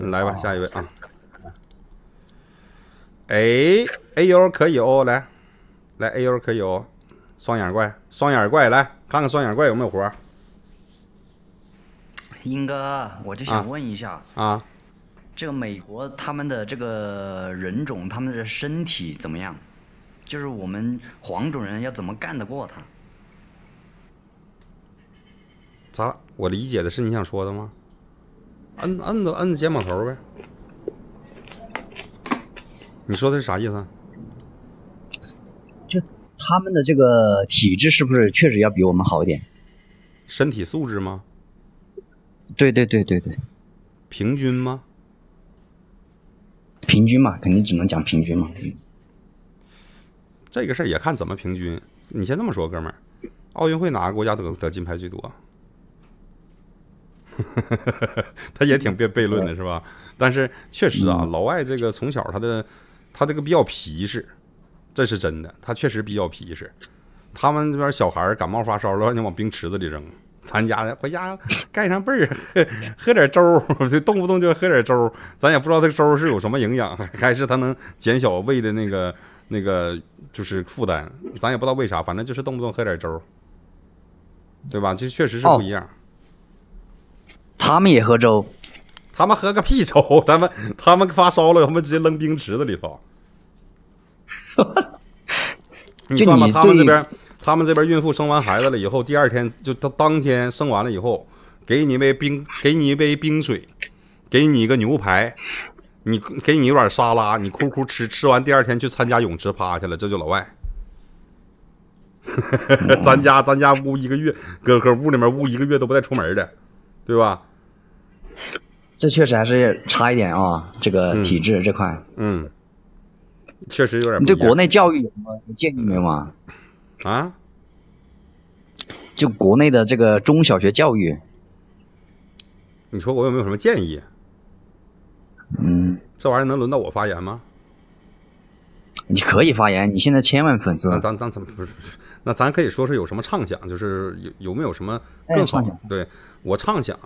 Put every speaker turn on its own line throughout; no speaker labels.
来吧，下一位啊！哎，哎呦，可以哦，来，来，哎呦，可以哦，双眼怪，双眼怪，来看看双眼怪有没有活。英哥，我就想问一下啊，这个美国他们的这个人种，他们的身体怎么样？就是我们黄种人要怎么干得过他？咋？我理解的是你想说的吗？摁摁都摁肩膀头呗，你说的是啥意思？就他们的这个体质是不是确实要比我们好一点？身体素质吗？对对对对对。平均吗？平均嘛，肯定只能讲平均嘛。这个事儿也看怎么平均。你先这么说，哥们儿，奥运会哪个国家得得金牌最多？他也挺辩悖论的是吧？但是确实啊，老外这个从小他的，他这个比较皮实，这是真的。他确实比较皮实。他们那边小孩感冒发烧了，你往冰池子里扔。咱家的回家盖上被儿，喝点粥，就动不动就喝点粥。咱也不知道这个粥是有什么营养，还是它能减小胃的那个那个就是负担。咱也不知道为啥，反正就是动不动喝点粥，对吧？就确实是不一样。他们也喝粥，他们喝个屁粥！他们他们发烧了，他们直接扔冰池子里头。你算吧，他们这边，他们这边孕妇生完孩子了以后，第二天就当当天生完了以后，给你一杯冰，给你一杯冰水，给你一个牛排，你给你一碗沙拉，你哭哭吃，吃完第二天去参加泳池趴去了，这就老外。咱家咱家屋一个月，搁搁屋里面屋一个月都不带出门的，对吧？这确实还是差一点啊，这个体质这块，嗯，确实有点。你对国内教育有什么建议没有啊？啊？就国内的这个中小学教育，你说我有没有什么建议？嗯，这玩意儿能轮到我发言吗？你可以发言，你现在千万粉丝。当当，怎么不是？那咱可以说是有什么畅想，就是有有没有什么更好对我畅想，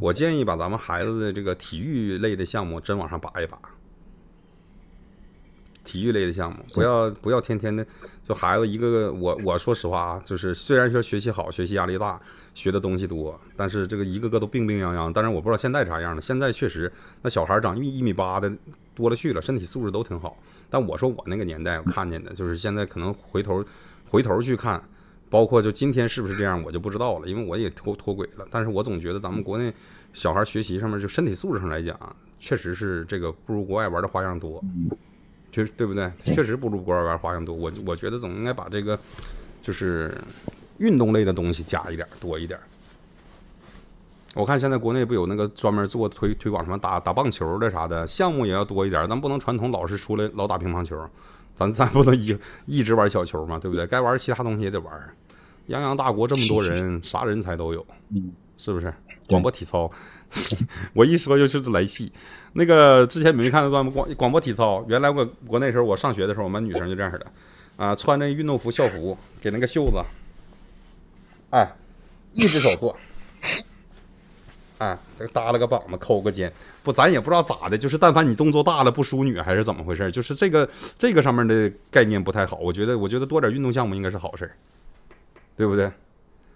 我建议把咱们孩子的这个体育类的项目真往上拔一拔。体育类的项目不要不要天天的，就孩子一个个，我我说实话啊，就是虽然说学习好，学习压力大，学的东西多，但是这个一个个都病病殃殃。但是我不知道现在啥样的，现在确实那小孩长一米八的多了去了，身体素质都挺好。但我说我那个年代我看见的，就是现在可能回头。回头去看，包括就今天是不是这样，我就不知道了，因为我也脱脱轨了。但是我总觉得咱们国内小孩学习上面，就身体素质上来讲，确实是这个不如国外玩的花样多，确实对不对？确实不如国外玩花样多。我我觉得总应该把这个就是运动类的东西加一点，多一点。我看现在国内不有那个专门做推推广什么打打棒球的啥的项目也要多一点，咱不能传统老是出来老打乒乓球。咱咱不能一一直玩小球嘛，对不对？该玩其他东西也得玩。泱泱大国这么多人，啥人才都有，是不是？广播体操，我一说就是来气。那个之前没没看到过广广播体操，原来我国内时候我上学的时候，我们女生就这样的，啊，穿着运动服校服，给那个袖子，哎，一只手做。啊，这搭拉个膀子，扣个肩，不，咱也不知道咋的，就是但凡你动作大了，不淑女还是怎么回事？就是这个这个上面的概念不太好，我觉得，我觉得多点运动项目应该是好事儿，对不对？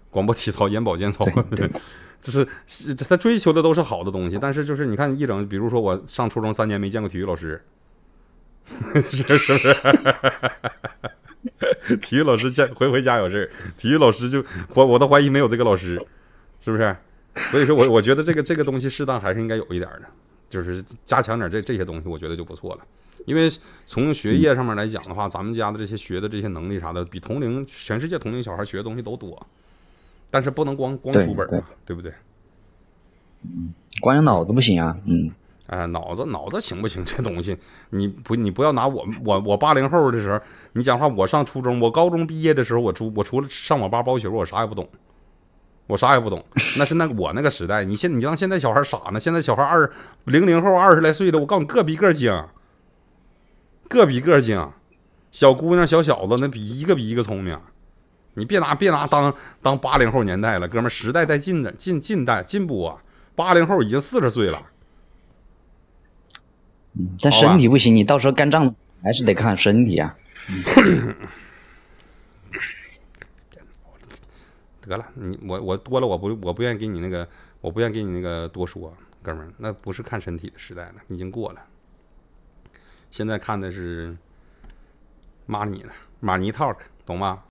广播体操、眼保健操，就是他追求的都是好的东西。但是就是你看一整，比如说我上初中三年没见过体育老师，是不是？体育老师见回回家有事儿，体育老师就我我都怀疑没有这个老师，是不是？所以说我我觉得这个这个东西适当还是应该有一点的，就是加强点这这些东西，我觉得就不错了。因为从学业上面来讲的话，咱们家的这些学的这些能力啥的，比同龄全世界同龄小孩学的东西都多。但是不能光光书本嘛，对不对？嗯，光有脑子不行啊。嗯，哎，脑子脑子行不行？这东西你不你不要拿我我我八零后的时候，你讲话我上初中，我高中毕业的时候，我除我除了上网吧包学我啥也不懂。我啥也不懂，那是那我那个时代。你现你当现在小孩傻呢？现在小孩二零零后二十来岁的，我告诉你，个比个精，个比个精。小姑娘、小小子那比一个比一个聪明。你别拿别拿当当八零后年代了，哥们，时代在进的，进近代进步啊。八零后已经四十岁了，但身体不行，你到时候干仗还是得看身体啊。得了，你我我多了，我不我不愿意给你那个，我不愿意给你那个多说，哥们儿，那不是看身体的时代了，已经过了，现在看的是骂你呢，骂你 talk，懂吗？